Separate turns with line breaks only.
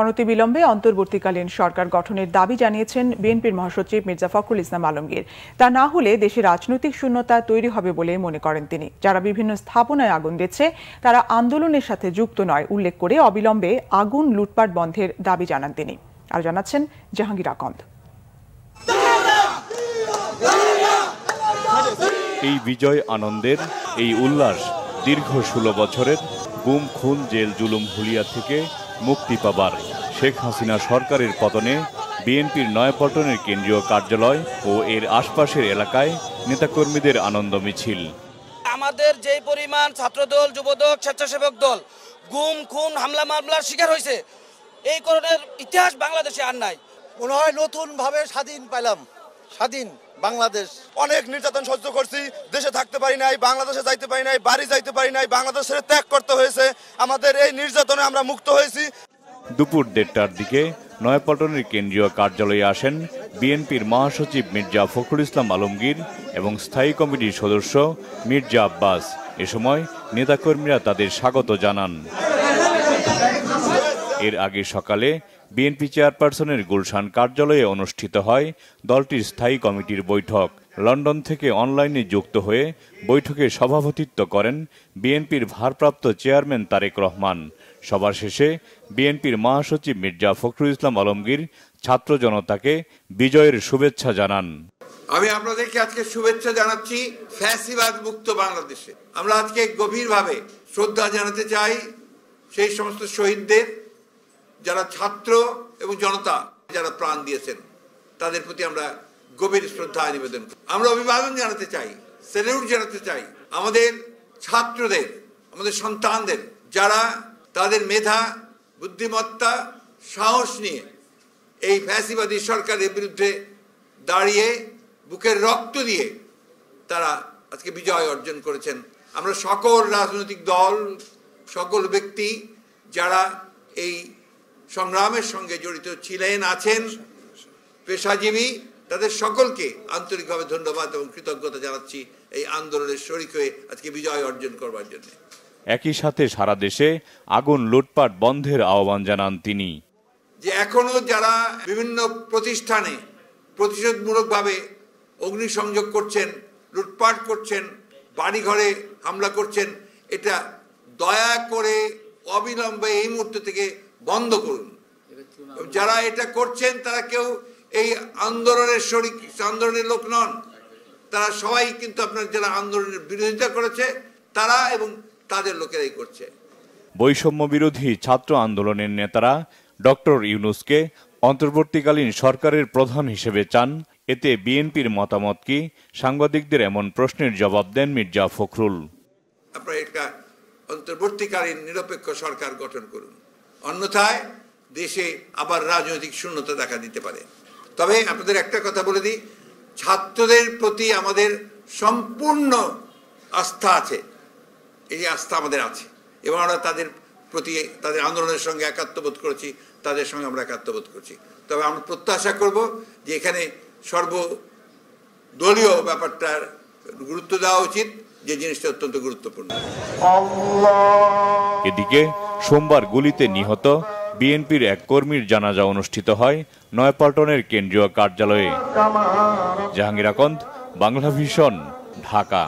অনতিবিলম্বে অন্তর্বর্তীকালীন সরকার গঠনের দাবি জানিয়েছেন বিএনপির মহাসচিব মির্জা ফখরুল ইসলাম আলমগীর তা না হলে দেশে রাজনৈতিক শূন্যতা তৈরি হবে বলে মনে করেন তিনি যারা বিভিন্ন স্থাপনায় আগুন দিচ্ছে তারা আন্দোলনের সাথে যুক্ত নয় উল্লেখ করে অবিলম্বে আগুন লুটপাট বন্ধের দাবি জানান তিনি আর জানাচ্ছেন জাহাঙ্গীর আকন্দ এই বিজয় আনন্দের এই উল্লাস দীর্ঘ ষোলো বছরের গুম খুন জেল জুলুম হুলিয়া থেকে মুক্তি পাবার শেখ হাসিনা সরকারের পতনে বিএনপির নয়াপল্টনের কেন্দ্রীয় কার্যালয় ও এর আশপাশের এলাকায় নেতাকর্মীদের আনন্দ মিছিল আমাদের যে পরিমাণ ছাত্রদল যুবদল স্বেচ্ছাসেবক দল গুম খুন হামলা মামলার শিকার হয়েছে
এই করণের ইতিহাস বাংলাদেশে আর নাই মনে হয় নতুনভাবে স্বাধীন পাইলাম স্বাধীন বাংলাদেশ অনেক নির্যাতন সহ্য করছি দেশে থাকতে পারি নাই বাংলাদেশে যাইতে পারি নাই বাড়ি যাইতে পারি নাই বাংলাদেশের ত্যাগ করতে হয়েছে আমাদের এই নির্যাতনে আমরা মুক্ত হয়েছি
দুপুর দেড়টার দিকে নয়াপল্টনের কেন্দ্রীয় কার্যালয়ে আসেন বিএনপির মহাসচিব মির্জা ফখরুল ইসলাম আলমগীর এবং স্থায়ী কমিটির সদস্য মির্জা আব্বাস এ সময় নেতাকর্মীরা তাদের স্বাগত জানান এর আগে সকালে বিএনপি চেয়ারপারসনের গুলশান কার্যালয়ে অনুষ্ঠিত হয় দলটির স্থায়ী কমিটির বৈঠক লন্ডন থেকে অনলাইনে যুক্ত হয়ে বৈঠকে সভাপতিত্ব করেন বিএনপির ভারপ্রাপ্ত চেয়ারম্যান তারেক রহমান সবার শেষে বিএনপির মহাসচিব মির্জা ফখরুল ইসলাম আলমগীর ছাত্র জনতাকে বিজয়ের শুভেচ্ছা জানান
আমি আপনাদেরকে আজকে শুভেচ্ছা জানাচ্ছি ফ্যাসিবাদ মুক্ত বাংলাদেশে আমরা আজকে গভীরভাবে শ্রদ্ধা জানাতে চাই সেই সমস্ত শহীদদের যারা ছাত্র এবং জনতা যারা প্রাণ দিয়েছেন তাদের প্রতি আমরা গভীর শ্রদ্ধা নিবেদন আমরা অভিবাদন জানাতে চাই সেলিউট জানাতে চাই আমাদের ছাত্রদের আমাদের সন্তানদের যারা তাদের মেধা বুদ্ধিমত্তা সাহস নিয়ে এই ফ্যাসিবাদী সরকারের বিরুদ্ধে দাঁড়িয়ে বুকের রক্ত দিয়ে তারা আজকে বিজয় অর্জন করেছেন আমরা সকল রাজনৈতিক দল সকল ব্যক্তি যারা এই সংগ্রামের সঙ্গে জড়িত ছিলেন আছেন পেশাজীবী তাদের সকলকে আন্তরিকভাবে ধন্যবাদ এবং কৃতজ্ঞতা জানাচ্ছি এই আন্দোলনের শরিক হয়ে আজকে বিজয় অর্জন করবার জন্য
একই সাথে সারা দেশে আগুন লুটপাট বন্ধের আহ্বান জানান তিনি
যে এখনো যারা বিভিন্ন প্রতিষ্ঠানে প্রতিশোধমূলকভাবে অগ্নিসংযোগ করছেন লুটপাট করছেন বাড়িঘরে হামলা করছেন এটা দয়া করে অবিলম্বে এই মুহূর্ত থেকে বন্ধ করুন যারা এটা করছেন তারা কেউ এই আন্দোলনের শরিক আন্দোলনের লোক নন তারা সবাই কিন্তু আপনার যারা আন্দোলনের বিরোধিতা করেছে তারা এবং তাদের লোকেরাই করছে
বৈষম্য বিরোধী ছাত্র আন্দোলনের নেতারা ডক্টর ইউনুসকে অন্তর্বর্তীকালীন সরকারের প্রধান হিসেবে চান এতে বিএনপির মতামত কি সাংবাদিকদের এমন প্রশ্নের জবাব দেন মির্জা ফখরুল
আপনারা একটা অন্তর্বর্তীকালীন নিরপেক্ষ সরকার গঠন করুন অন্যথায় দেশে আবার রাজনৈতিক শূন্যতা দেখা দিতে পারে তবে আপনাদের একটা কথা বলে দিই ছাত্রদের প্রতি আমাদের সম্পূর্ণ আস্থা আছে এই আস্থা আমাদের আছে এবং আমরা তাদের প্রতি তাদের আন্দোলনের সঙ্গে একাত্মবোধ করেছি তাদের সঙ্গে আমরা একাত্মবোধ করছি তবে আমরা প্রত্যাশা করব যে এখানে সর্ব দলীয় ব্যাপারটার গুরুত্ব দেওয়া উচিত যে জিনিসটা অত্যন্ত গুরুত্বপূর্ণ
এদিকে সোমবার গুলিতে নিহত বিএনপির এক কর্মীর জানাজা অনুষ্ঠিত হয় নয়পল্টনের কেন্দ্রীয় কার্যালয়ে জাহাঙ্গীর আকন্দ বাংলা ভিশন ঢাকা